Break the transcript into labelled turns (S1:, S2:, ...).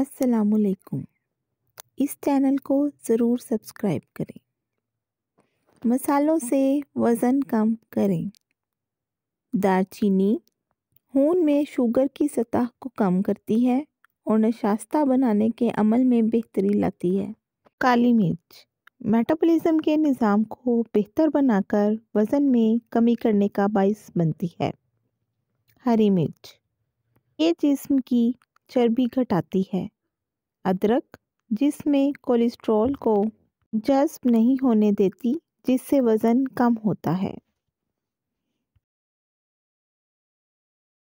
S1: असलकुम इस चैनल को ज़रूर सब्सक्राइब करें मसालों से वज़न कम करें दारचीनी खून में शुगर की सतह को कम करती है और नशास्ता बनाने के अमल में बेहतरी लाती है काली मिर्च मेटाबॉलिज्म के निज़ाम को बेहतर बनाकर वज़न में कमी करने का बायस बनती है हरी मिर्च ये जिस्म की चर्बी घटाती है अदरक जिसमें कोलेस्ट्रॉल को जज्ब नहीं होने देती जिससे वज़न कम होता है